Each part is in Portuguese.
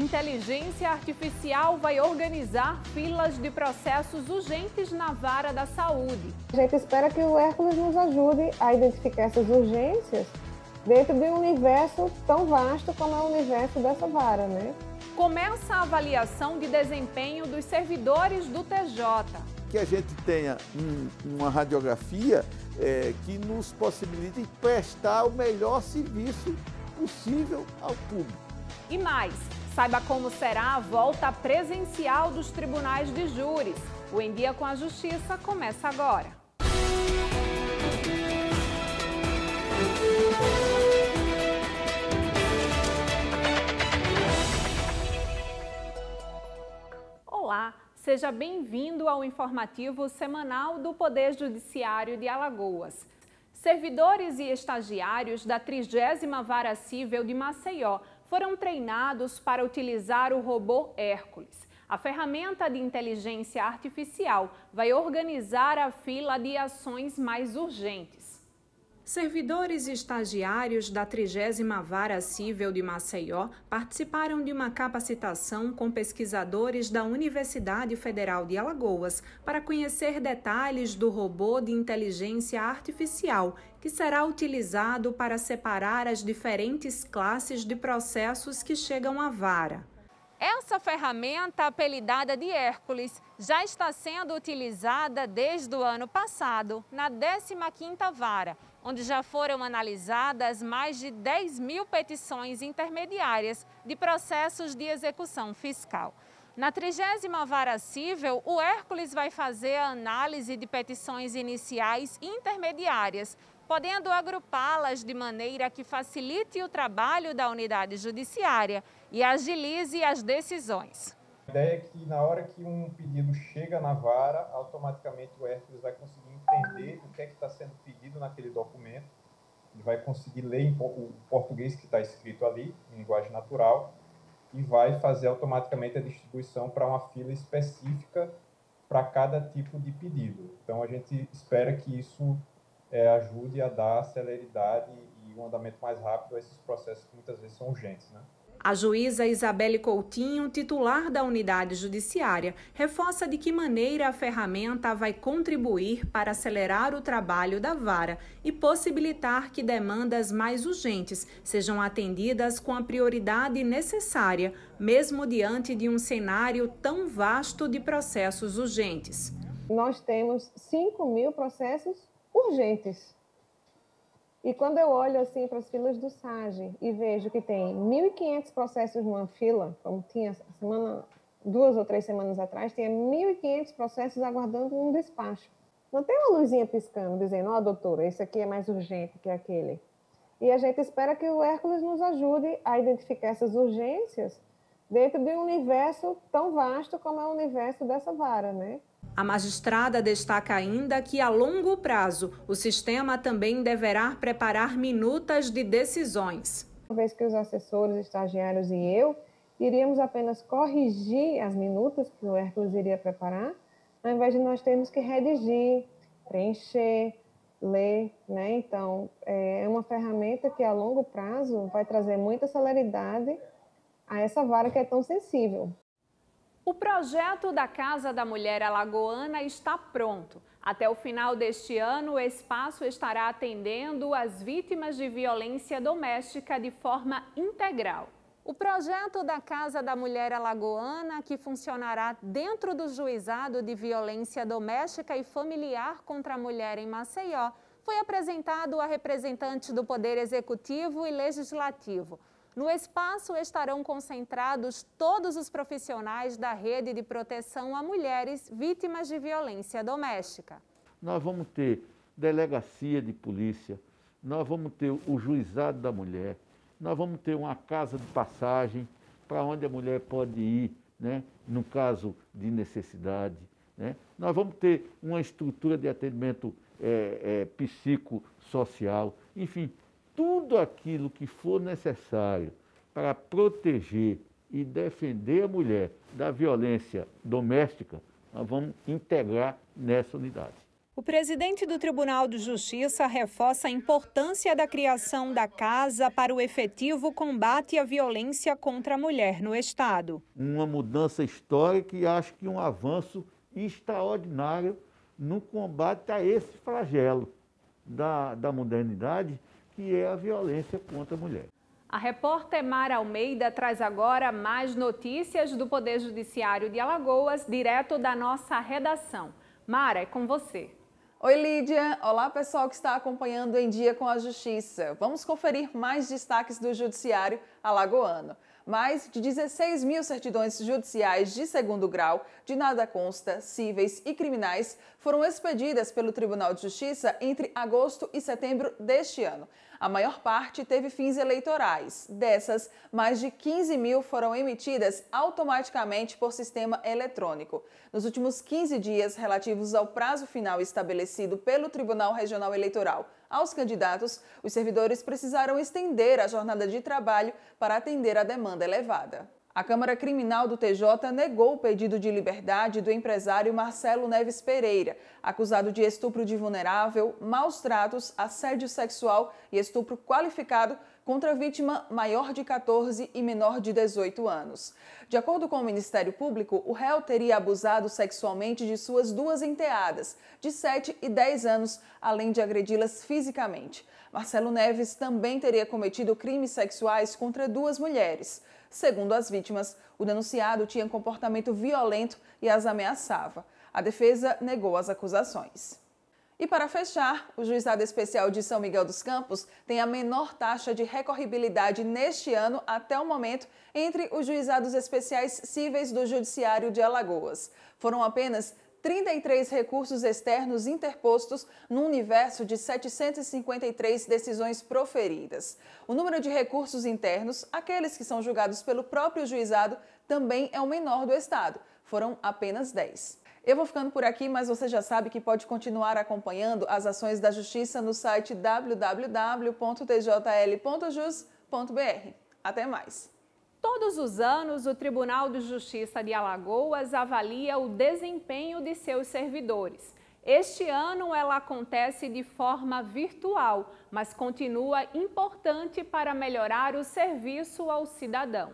Inteligência artificial vai organizar filas de processos urgentes na vara da saúde. A gente espera que o Hércules nos ajude a identificar essas urgências dentro de um universo tão vasto como é o universo dessa vara, né? Começa a avaliação de desempenho dos servidores do TJ. Que a gente tenha um, uma radiografia é, que nos possibilite prestar o melhor serviço possível ao público. E mais, Saiba como será a volta presencial dos tribunais de júris. O Em Dia com a Justiça começa agora. Olá, seja bem-vindo ao informativo semanal do Poder Judiciário de Alagoas. Servidores e estagiários da 30 Vara Cível de Maceió foram treinados para utilizar o robô Hércules. A ferramenta de inteligência artificial vai organizar a fila de ações mais urgentes. Servidores e estagiários da 30 Vara Civil de Maceió participaram de uma capacitação com pesquisadores da Universidade Federal de Alagoas para conhecer detalhes do robô de inteligência artificial que será utilizado para separar as diferentes classes de processos que chegam à vara. Essa ferramenta, apelidada de Hércules, já está sendo utilizada desde o ano passado na 15ª Vara, onde já foram analisadas mais de 10 mil petições intermediárias de processos de execução fiscal. Na trigésima Vara Cível, o Hércules vai fazer a análise de petições iniciais intermediárias, podendo agrupá-las de maneira que facilite o trabalho da unidade judiciária e agilize as decisões. A ideia é que, na hora que um pedido chega na vara, automaticamente o Hércules vai conseguir entender o que é que está sendo pedido naquele documento, ele vai conseguir ler o português que está escrito ali, em linguagem natural, e vai fazer automaticamente a distribuição para uma fila específica para cada tipo de pedido. Então, a gente espera que isso é, ajude a dar celeridade e um andamento mais rápido a esses processos que muitas vezes são urgentes, né? A juíza Isabelle Coutinho, titular da unidade judiciária, reforça de que maneira a ferramenta vai contribuir para acelerar o trabalho da vara e possibilitar que demandas mais urgentes sejam atendidas com a prioridade necessária, mesmo diante de um cenário tão vasto de processos urgentes. Nós temos 5 mil processos urgentes e quando eu olho assim para as filas do SAGE e vejo que tem 1.500 processos numa fila, como tinha semana, duas ou três semanas atrás, tinha 1.500 processos aguardando um despacho. Não tem uma luzinha piscando, dizendo, ó oh, doutora, esse aqui é mais urgente que aquele. E a gente espera que o Hércules nos ajude a identificar essas urgências dentro de um universo tão vasto como é o universo dessa vara, né? A magistrada destaca ainda que, a longo prazo, o sistema também deverá preparar minutas de decisões. Uma vez que os assessores, estagiários e eu iríamos apenas corrigir as minutas que o Hércules iria preparar, ao invés de nós termos que redigir, preencher, ler, né? Então, é, é uma ferramenta que a longo prazo vai trazer muita celeridade a essa vara que é tão sensível. O projeto da Casa da Mulher Alagoana está pronto. Até o final deste ano, o espaço estará atendendo as vítimas de violência doméstica de forma integral. O projeto da Casa da Mulher Alagoana, que funcionará dentro do juizado de violência doméstica e familiar contra a mulher em Maceió, foi apresentado a representantes do Poder Executivo e Legislativo. No espaço estarão concentrados todos os profissionais da rede de proteção a mulheres vítimas de violência doméstica. Nós vamos ter delegacia de polícia, nós vamos ter o juizado da mulher, nós vamos ter uma casa de passagem para onde a mulher pode ir, né, no caso de necessidade. Né? Nós vamos ter uma estrutura de atendimento é, é, psicossocial, enfim, tudo aquilo que for necessário para proteger e defender a mulher da violência doméstica, nós vamos integrar nessa unidade. O presidente do Tribunal de Justiça reforça a importância da criação da casa para o efetivo combate à violência contra a mulher no Estado. Uma mudança histórica e acho que um avanço extraordinário no combate a esse flagelo da, da modernidade que é a violência contra a mulher. A repórter Mara Almeida traz agora mais notícias do Poder Judiciário de Alagoas, direto da nossa redação. Mara, é com você. Oi, Lídia. Olá, pessoal que está acompanhando em Dia com a Justiça. Vamos conferir mais destaques do Judiciário Alagoano. Mais de 16 mil certidões judiciais de segundo grau, de nada consta, cíveis e criminais, foram expedidas pelo Tribunal de Justiça entre agosto e setembro deste ano. A maior parte teve fins eleitorais. Dessas, mais de 15 mil foram emitidas automaticamente por sistema eletrônico. Nos últimos 15 dias, relativos ao prazo final estabelecido pelo Tribunal Regional Eleitoral aos candidatos, os servidores precisaram estender a jornada de trabalho para atender a demanda elevada. A Câmara Criminal do TJ negou o pedido de liberdade do empresário Marcelo Neves Pereira, acusado de estupro de vulnerável, maus tratos, assédio sexual e estupro qualificado contra vítima maior de 14 e menor de 18 anos. De acordo com o Ministério Público, o réu teria abusado sexualmente de suas duas enteadas, de 7 e 10 anos, além de agredi-las fisicamente. Marcelo Neves também teria cometido crimes sexuais contra duas mulheres. Segundo as vítimas, o denunciado tinha comportamento violento e as ameaçava. A defesa negou as acusações. E para fechar, o Juizado Especial de São Miguel dos Campos tem a menor taxa de recorribilidade neste ano até o momento entre os juizados especiais cíveis do Judiciário de Alagoas. Foram apenas 33 recursos externos interpostos no universo de 753 decisões proferidas. O número de recursos internos, aqueles que são julgados pelo próprio juizado, também é o menor do estado. Foram apenas 10. Eu vou ficando por aqui, mas você já sabe que pode continuar acompanhando as ações da justiça no site www.tjl.jus.br. Até mais! Todos os anos, o Tribunal de Justiça de Alagoas avalia o desempenho de seus servidores. Este ano ela acontece de forma virtual, mas continua importante para melhorar o serviço ao cidadão.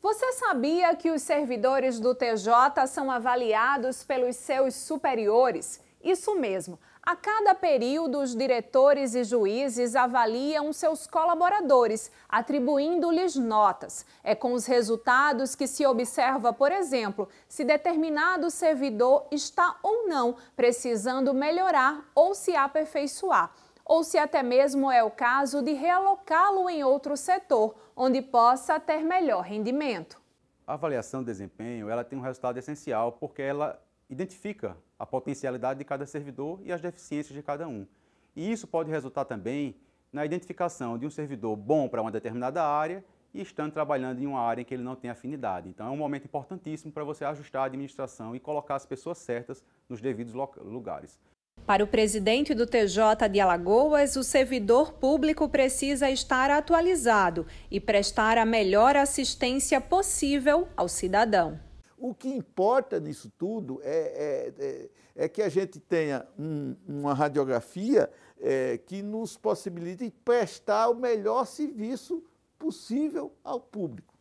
Você sabia que os servidores do TJ são avaliados pelos seus superiores? Isso mesmo. A cada período, os diretores e juízes avaliam seus colaboradores, atribuindo-lhes notas. É com os resultados que se observa, por exemplo, se determinado servidor está ou não precisando melhorar ou se aperfeiçoar, ou se até mesmo é o caso de realocá-lo em outro setor, onde possa ter melhor rendimento. A avaliação de desempenho ela tem um resultado essencial porque ela identifica a potencialidade de cada servidor e as deficiências de cada um. E isso pode resultar também na identificação de um servidor bom para uma determinada área e estando trabalhando em uma área em que ele não tem afinidade. Então é um momento importantíssimo para você ajustar a administração e colocar as pessoas certas nos devidos lugares. Para o presidente do TJ de Alagoas, o servidor público precisa estar atualizado e prestar a melhor assistência possível ao cidadão. O que importa nisso tudo é, é, é, é que a gente tenha um, uma radiografia é, que nos possibilite prestar o melhor serviço possível ao público.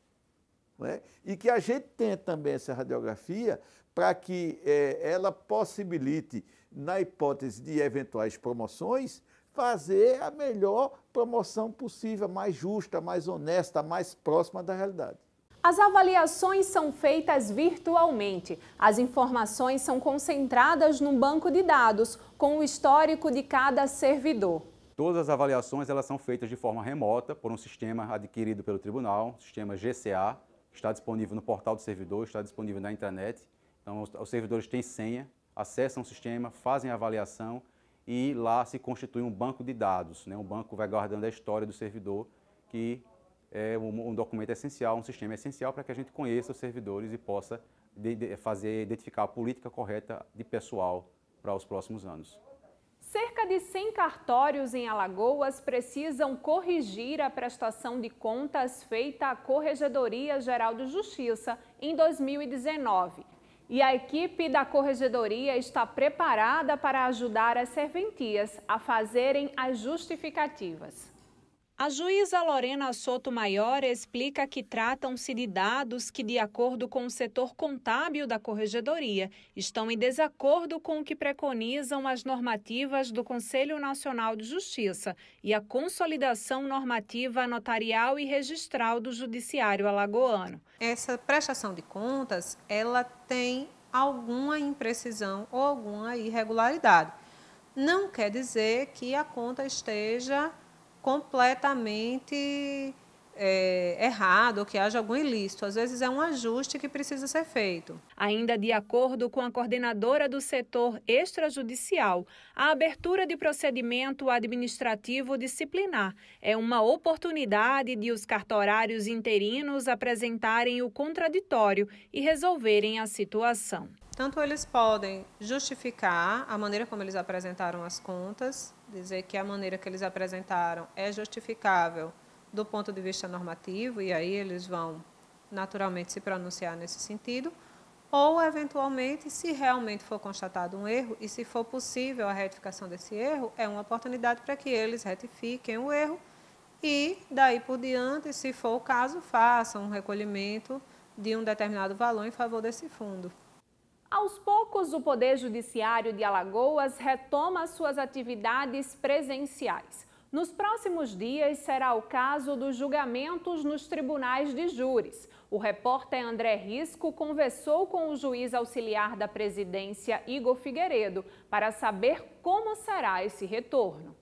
Né? E que a gente tenha também essa radiografia para que é, ela possibilite, na hipótese de eventuais promoções, fazer a melhor promoção possível, mais justa, mais honesta, mais próxima da realidade. As avaliações são feitas virtualmente. As informações são concentradas num banco de dados com o histórico de cada servidor. Todas as avaliações elas são feitas de forma remota por um sistema adquirido pelo tribunal, sistema GCA, que está disponível no portal do servidor, está disponível na intranet. Então, os, servidores têm senha, acessam o sistema, fazem a avaliação e lá se constitui um banco de dados, né? um banco vai guardando a história do servidor que é um, um documento essencial, um sistema essencial para que a gente conheça os servidores e possa de, de, fazer, identificar a política correta de pessoal para os próximos anos. Cerca de 100 cartórios em Alagoas precisam corrigir a prestação de contas feita à Corregedoria Geral de Justiça em 2019. E a equipe da Corregedoria está preparada para ajudar as serventias a fazerem as justificativas. A juíza Lorena Soto Maior explica que tratam-se de dados que, de acordo com o setor contábil da corregedoria, estão em desacordo com o que preconizam as normativas do Conselho Nacional de Justiça e a consolidação normativa notarial e registral do Judiciário Alagoano. Essa prestação de contas, ela tem alguma imprecisão ou alguma irregularidade. Não quer dizer que a conta esteja completamente é, errado ou que haja algum ilícito. Às vezes é um ajuste que precisa ser feito. Ainda de acordo com a coordenadora do setor extrajudicial, a abertura de procedimento administrativo disciplinar é uma oportunidade de os cartorários interinos apresentarem o contraditório e resolverem a situação. Tanto eles podem justificar a maneira como eles apresentaram as contas, dizer que a maneira que eles apresentaram é justificável do ponto de vista normativo, e aí eles vão naturalmente se pronunciar nesse sentido, ou eventualmente, se realmente for constatado um erro e se for possível a retificação desse erro, é uma oportunidade para que eles retifiquem o erro e daí por diante, se for o caso, façam um recolhimento de um determinado valor em favor desse fundo. Aos poucos, o Poder Judiciário de Alagoas retoma suas atividades presenciais. Nos próximos dias será o caso dos julgamentos nos tribunais de júris. O repórter André Risco conversou com o juiz auxiliar da presidência, Igor Figueiredo, para saber como será esse retorno.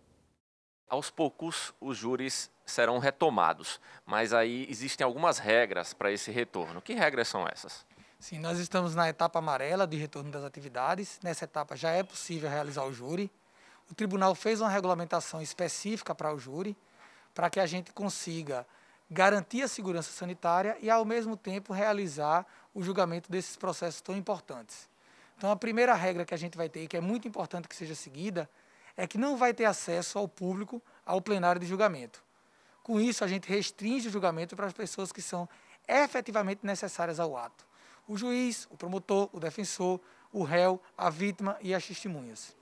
Aos poucos, os júris serão retomados, mas aí existem algumas regras para esse retorno. Que regras são essas? Sim, nós estamos na etapa amarela de retorno das atividades. Nessa etapa já é possível realizar o júri. O tribunal fez uma regulamentação específica para o júri, para que a gente consiga garantir a segurança sanitária e, ao mesmo tempo, realizar o julgamento desses processos tão importantes. Então, a primeira regra que a gente vai ter, que é muito importante que seja seguida, é que não vai ter acesso ao público ao plenário de julgamento. Com isso, a gente restringe o julgamento para as pessoas que são efetivamente necessárias ao ato o juiz, o promotor, o defensor, o réu, a vítima e as testemunhas.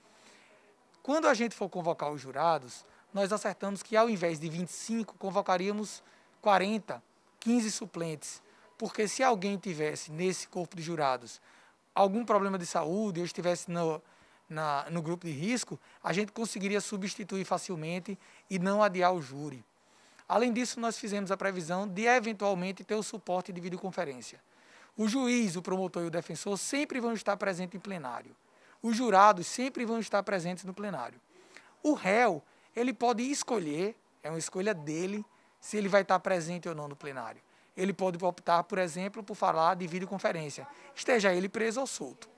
Quando a gente for convocar os jurados, nós acertamos que ao invés de 25, convocaríamos 40, 15 suplentes, porque se alguém tivesse nesse corpo de jurados algum problema de saúde, ou estivesse no, na, no grupo de risco, a gente conseguiria substituir facilmente e não adiar o júri. Além disso, nós fizemos a previsão de eventualmente ter o suporte de videoconferência. O juiz, o promotor e o defensor sempre vão estar presentes em plenário. Os jurados sempre vão estar presentes no plenário. O réu, ele pode escolher, é uma escolha dele, se ele vai estar presente ou não no plenário. Ele pode optar, por exemplo, por falar de videoconferência, esteja ele preso ou solto.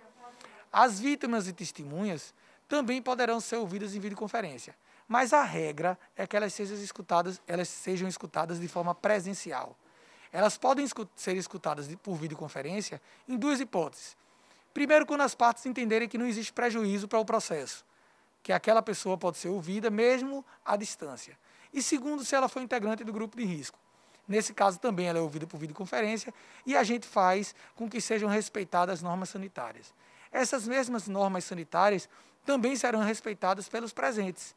As vítimas e testemunhas também poderão ser ouvidas em videoconferência, mas a regra é que elas sejam escutadas, elas sejam escutadas de forma presencial. Elas podem ser escutadas por videoconferência em duas hipóteses. Primeiro, quando as partes entenderem que não existe prejuízo para o processo, que aquela pessoa pode ser ouvida mesmo à distância. E segundo, se ela for integrante do grupo de risco. Nesse caso também ela é ouvida por videoconferência e a gente faz com que sejam respeitadas as normas sanitárias. Essas mesmas normas sanitárias também serão respeitadas pelos presentes.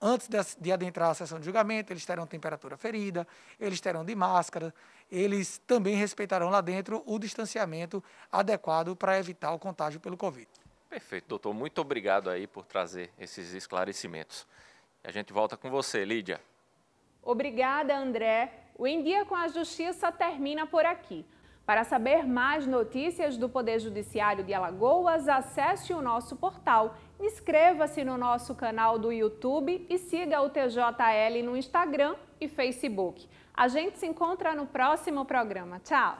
Antes de adentrar a sessão de julgamento, eles terão temperatura ferida, eles terão de máscara, eles também respeitarão lá dentro o distanciamento adequado para evitar o contágio pelo Covid. Perfeito, doutor. Muito obrigado aí por trazer esses esclarecimentos. A gente volta com você, Lídia. Obrigada, André. O Em Dia com a Justiça termina por aqui. Para saber mais notícias do Poder Judiciário de Alagoas, acesse o nosso portal Inscreva-se no nosso canal do YouTube e siga o TJL no Instagram e Facebook. A gente se encontra no próximo programa. Tchau!